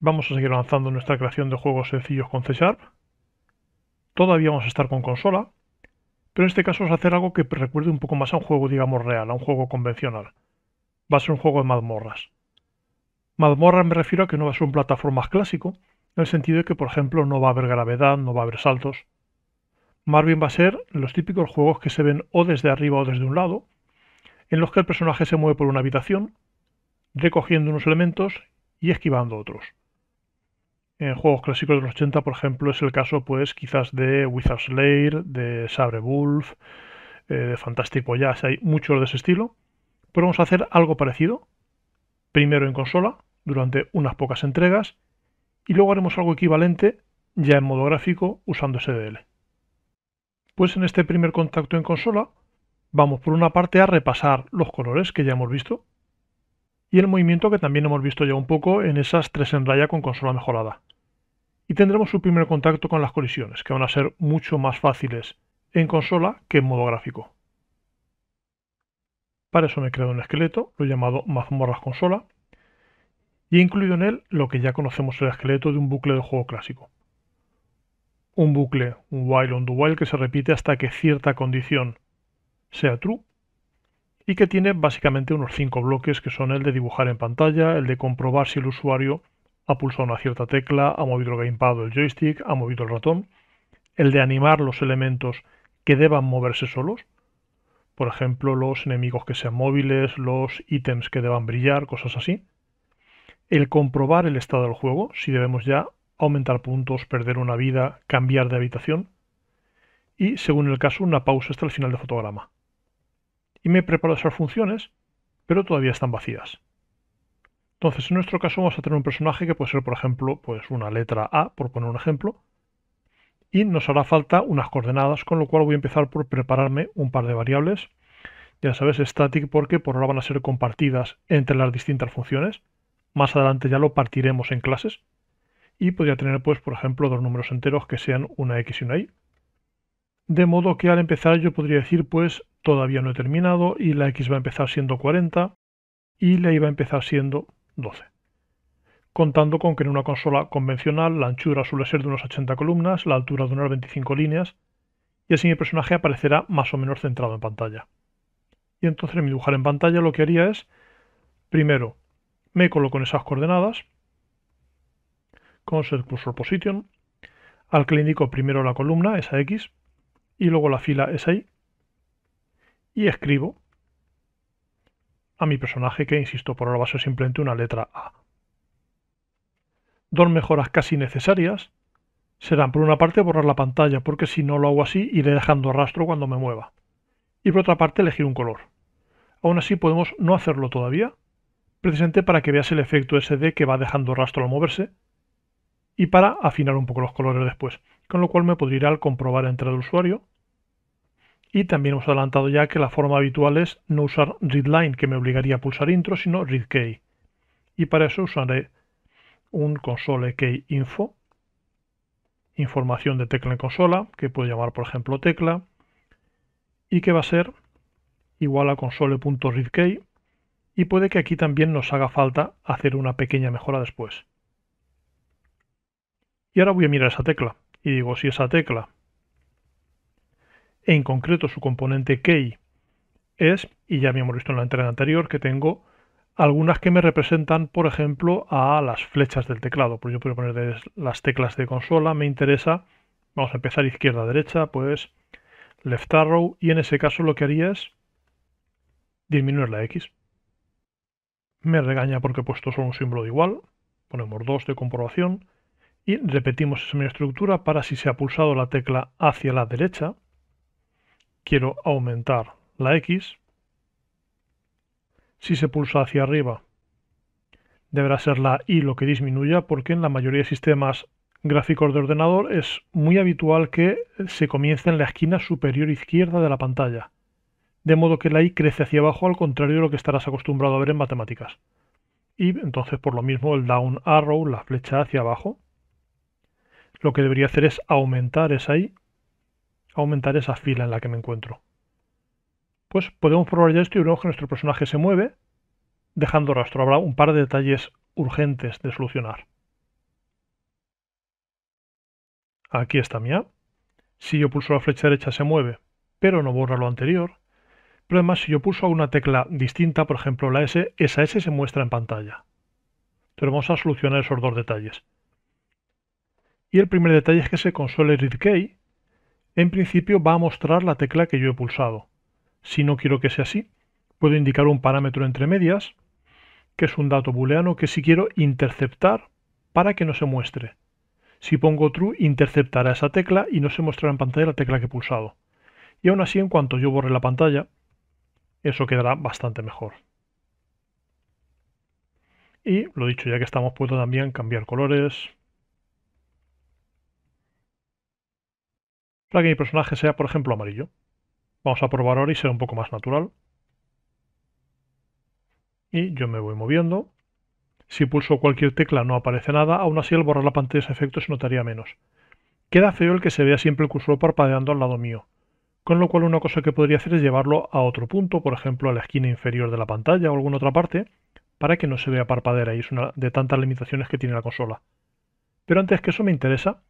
Vamos a seguir avanzando nuestra creación de juegos sencillos con C Sharp. Todavía vamos a estar con consola, pero en este caso es hacer algo que recuerde un poco más a un juego, digamos, real, a un juego convencional. Va a ser un juego de mazmorras. Mazmorras me refiero a que no va a ser un plataforma clásico, en el sentido de que, por ejemplo, no va a haber gravedad, no va a haber saltos. Más bien va a ser los típicos juegos que se ven o desde arriba o desde un lado, en los que el personaje se mueve por una habitación, recogiendo unos elementos y esquivando otros en juegos clásicos de los 80, por ejemplo, es el caso, pues, quizás de Wizard Slayer, de Sabre Wolf, eh, de Fantastic Voyage, hay muchos de ese estilo. Pero vamos a hacer algo parecido, primero en consola, durante unas pocas entregas, y luego haremos algo equivalente ya en modo gráfico usando SDL. Pues en este primer contacto en consola, vamos por una parte a repasar los colores que ya hemos visto, y el movimiento que también hemos visto ya un poco en esas tres en raya con consola mejorada y tendremos su primer contacto con las colisiones, que van a ser mucho más fáciles en consola que en modo gráfico. Para eso me he creado un esqueleto, lo he llamado mazmorras consola, y he incluido en él lo que ya conocemos el esqueleto de un bucle de juego clásico. Un bucle, un while on the while, que se repite hasta que cierta condición sea true, y que tiene básicamente unos cinco bloques que son el de dibujar en pantalla, el de comprobar si el usuario ha pulsado una cierta tecla, ha movido el gamepad el joystick, ha movido el ratón, el de animar los elementos que deban moverse solos, por ejemplo, los enemigos que sean móviles, los ítems que deban brillar, cosas así, el comprobar el estado del juego, si debemos ya aumentar puntos, perder una vida, cambiar de habitación, y, según el caso, una pausa hasta el final del fotograma. Y me preparado esas funciones, pero todavía están vacías. Entonces, en nuestro caso vamos a tener un personaje que puede ser, por ejemplo, pues una letra A, por poner un ejemplo, y nos hará falta unas coordenadas, con lo cual voy a empezar por prepararme un par de variables. Ya sabes, static porque por ahora van a ser compartidas entre las distintas funciones. Más adelante ya lo partiremos en clases. Y podría tener, pues, por ejemplo, dos números enteros que sean una X y una Y. De modo que al empezar yo podría decir, pues, todavía no he terminado y la X va a empezar siendo 40 y la Y va a empezar siendo 12. Contando con que en una consola convencional la anchura suele ser de unas 80 columnas, la altura de unas 25 líneas, y así mi personaje aparecerá más o menos centrado en pantalla. Y entonces en mi dibujar en pantalla lo que haría es, primero, me coloco en esas coordenadas, con set cursor position, al que le indico primero la columna, esa X, y luego la fila, esa Y, y escribo a mi personaje que, insisto, por ahora va a ser simplemente una letra A. Dos mejoras casi necesarias serán, por una parte, borrar la pantalla, porque si no lo hago así, iré dejando rastro cuando me mueva. Y por otra parte, elegir un color. Aún así, podemos no hacerlo todavía, precisamente para que veas el efecto SD que va dejando rastro al moverse, y para afinar un poco los colores después, con lo cual me podría ir al comprobar entrada del usuario, y también hemos adelantado ya que la forma habitual es no usar readline, que me obligaría a pulsar intro, sino readkey. Y para eso usaré un console key info, información de tecla en consola, que puedo llamar por ejemplo tecla, y que va a ser igual a console.readkey, y puede que aquí también nos haga falta hacer una pequeña mejora después. Y ahora voy a mirar esa tecla, y digo si esa tecla en concreto su componente key es, y ya habíamos visto en la entrega anterior que tengo, algunas que me representan, por ejemplo, a las flechas del teclado. Pues yo puedo poner las teclas de consola, me interesa, vamos a empezar izquierda, derecha, pues left arrow, y en ese caso lo que haría es disminuir la X. Me regaña porque he puesto solo un símbolo de igual, ponemos 2 de comprobación, y repetimos esa misma estructura para si se ha pulsado la tecla hacia la derecha, quiero aumentar la X, si se pulsa hacia arriba deberá ser la Y lo que disminuya porque en la mayoría de sistemas gráficos de ordenador es muy habitual que se comience en la esquina superior izquierda de la pantalla, de modo que la Y crece hacia abajo al contrario de lo que estarás acostumbrado a ver en matemáticas. Y entonces por lo mismo el down arrow, la flecha hacia abajo, lo que debería hacer es aumentar esa Y aumentar esa fila en la que me encuentro. Pues podemos probar ya esto y vemos que nuestro personaje se mueve dejando rastro. Habrá un par de detalles urgentes de solucionar. Aquí está mi app. Si yo pulso la flecha derecha se mueve, pero no borra lo anterior. Pero además si yo pulso una tecla distinta, por ejemplo la S, esa S se muestra en pantalla. Entonces vamos a solucionar esos dos detalles. Y el primer detalle es que se console read en principio va a mostrar la tecla que yo he pulsado. Si no quiero que sea así, puedo indicar un parámetro entre medias, que es un dato booleano que si quiero interceptar para que no se muestre. Si pongo true, interceptará esa tecla y no se mostrará en pantalla la tecla que he pulsado. Y aún así, en cuanto yo borre la pantalla, eso quedará bastante mejor. Y lo dicho, ya que estamos, puedo también cambiar colores, para que mi personaje sea, por ejemplo, amarillo. Vamos a probar ahora y sea un poco más natural. Y yo me voy moviendo. Si pulso cualquier tecla no aparece nada, aún así al borrar la pantalla ese efecto se notaría menos. Queda feo el que se vea siempre el cursor parpadeando al lado mío, con lo cual una cosa que podría hacer es llevarlo a otro punto, por ejemplo a la esquina inferior de la pantalla o alguna otra parte, para que no se vea parpadear ahí, es una de tantas limitaciones que tiene la consola. Pero antes que eso me interesa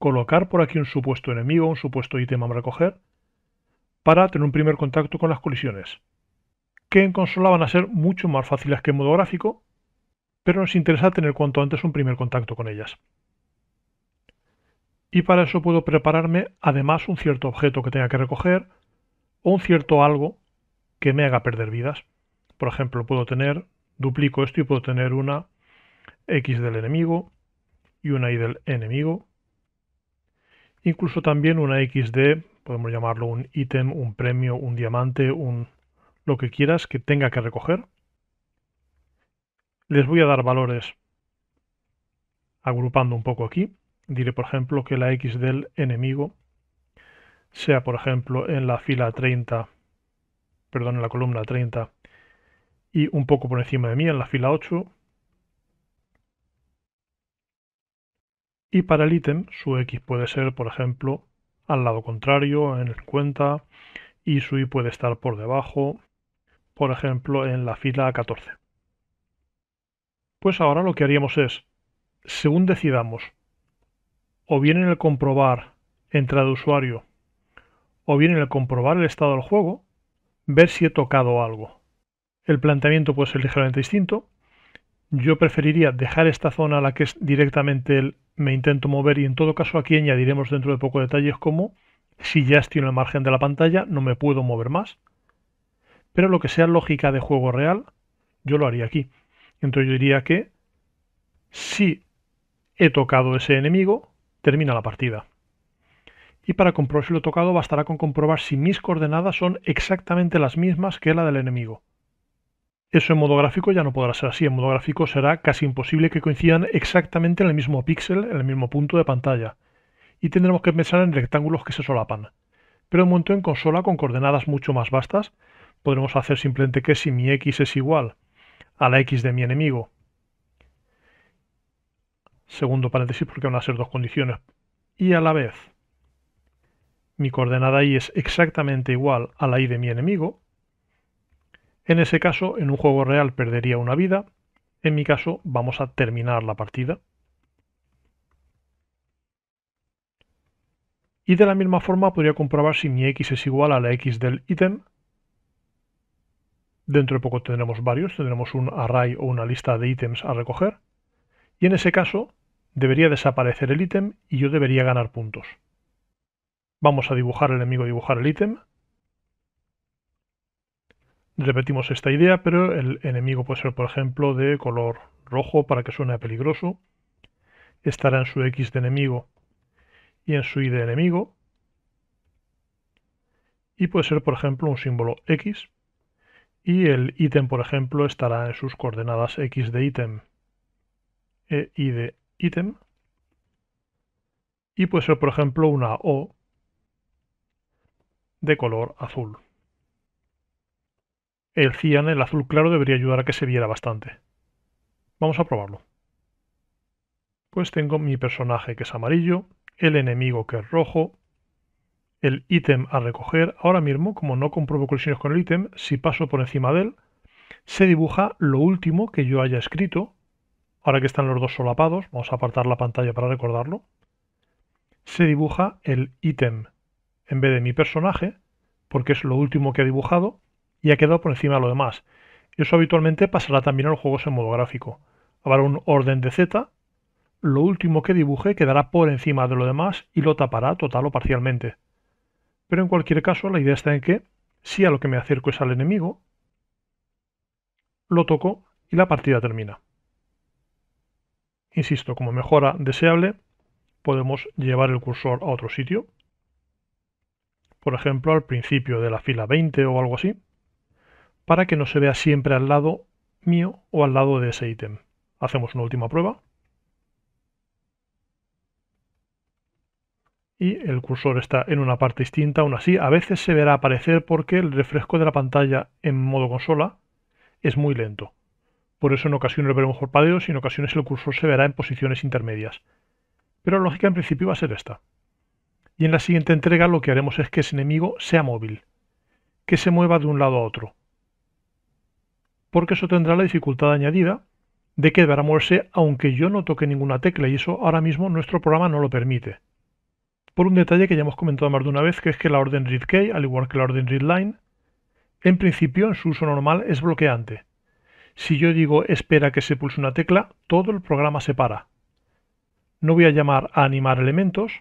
colocar por aquí un supuesto enemigo, un supuesto ítem a recoger, para tener un primer contacto con las colisiones, que en consola van a ser mucho más fáciles que en modo gráfico, pero nos interesa tener cuanto antes un primer contacto con ellas. Y para eso puedo prepararme además un cierto objeto que tenga que recoger o un cierto algo que me haga perder vidas. Por ejemplo, puedo tener, duplico esto y puedo tener una X del enemigo y una Y del enemigo incluso también una de, podemos llamarlo un ítem, un premio, un diamante, un lo que quieras que tenga que recoger. Les voy a dar valores agrupando un poco aquí. Diré, por ejemplo, que la X del enemigo sea, por ejemplo, en la fila 30, perdón, en la columna 30 y un poco por encima de mí, en la fila 8, Y para el ítem, su X puede ser, por ejemplo, al lado contrario, en el cuenta, y su Y puede estar por debajo, por ejemplo, en la fila 14. Pues ahora lo que haríamos es, según decidamos, o bien en el comprobar entrada de usuario, o bien en el comprobar el estado del juego, ver si he tocado algo. El planteamiento puede ser ligeramente distinto, yo preferiría dejar esta zona a la que es directamente el me intento mover y en todo caso aquí añadiremos dentro de poco detalles como si ya estoy en el margen de la pantalla no me puedo mover más. Pero lo que sea lógica de juego real, yo lo haría aquí. Entonces yo diría que si he tocado ese enemigo, termina la partida. Y para comprobar si lo he tocado bastará con comprobar si mis coordenadas son exactamente las mismas que la del enemigo. Eso en modo gráfico ya no podrá ser así. En modo gráfico será casi imposible que coincidan exactamente en el mismo píxel, en el mismo punto de pantalla. Y tendremos que pensar en rectángulos que se solapan. Pero en momento en consola con coordenadas mucho más vastas, podremos hacer simplemente que si mi x es igual a la x de mi enemigo, segundo paréntesis porque van a ser dos condiciones, y a la vez mi coordenada y es exactamente igual a la y de mi enemigo, en ese caso, en un juego real perdería una vida. En mi caso, vamos a terminar la partida. Y de la misma forma podría comprobar si mi x es igual a la x del ítem. Dentro de poco tendremos varios, tendremos un array o una lista de ítems a recoger. Y en ese caso debería desaparecer el ítem y yo debería ganar puntos. Vamos a dibujar el enemigo, dibujar el ítem repetimos esta idea, pero el enemigo puede ser, por ejemplo, de color rojo para que suene peligroso. Estará en su X de enemigo y en su Y de enemigo. Y puede ser, por ejemplo, un símbolo X. Y el ítem, por ejemplo, estará en sus coordenadas X de ítem e Y de ítem. Y puede ser, por ejemplo, una O de color azul el cian, el azul claro, debería ayudar a que se viera bastante. Vamos a probarlo. Pues tengo mi personaje que es amarillo, el enemigo que es rojo, el ítem a recoger. Ahora mismo, como no compruebo colisiones con el ítem, si paso por encima de él, se dibuja lo último que yo haya escrito. Ahora que están los dos solapados, vamos a apartar la pantalla para recordarlo. Se dibuja el ítem en vez de mi personaje, porque es lo último que ha dibujado, y ha quedado por encima de lo demás. Eso habitualmente pasará también a los juegos en modo gráfico. Habrá un orden de Z, lo último que dibuje quedará por encima de lo demás y lo tapará total o parcialmente. Pero en cualquier caso, la idea está en que, si a lo que me acerco es al enemigo, lo toco y la partida termina. Insisto, como mejora deseable, podemos llevar el cursor a otro sitio, por ejemplo al principio de la fila 20 o algo así, para que no se vea siempre al lado mío o al lado de ese ítem. Hacemos una última prueba. Y el cursor está en una parte distinta, aún así a veces se verá aparecer porque el refresco de la pantalla en modo consola es muy lento. Por eso en ocasiones veremos por padeos y en ocasiones el cursor se verá en posiciones intermedias. Pero la lógica en principio va a ser esta. Y en la siguiente entrega lo que haremos es que ese enemigo sea móvil, que se mueva de un lado a otro porque eso tendrá la dificultad añadida de que deberá moverse aunque yo no toque ninguna tecla y eso ahora mismo nuestro programa no lo permite. Por un detalle que ya hemos comentado más de una vez, que es que la orden readkey, al igual que la orden readline, en principio en su uso normal es bloqueante. Si yo digo espera que se pulse una tecla, todo el programa se para. No voy a llamar a animar elementos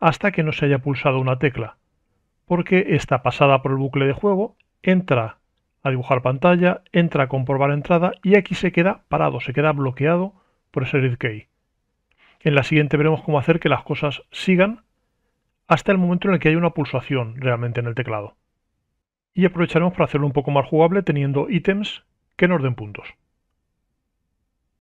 hasta que no se haya pulsado una tecla, porque esta pasada por el bucle de juego, entra a dibujar pantalla, entra a comprobar entrada y aquí se queda parado, se queda bloqueado por ese read key. En la siguiente veremos cómo hacer que las cosas sigan hasta el momento en el que hay una pulsación realmente en el teclado. Y aprovecharemos para hacerlo un poco más jugable teniendo ítems que nos den puntos.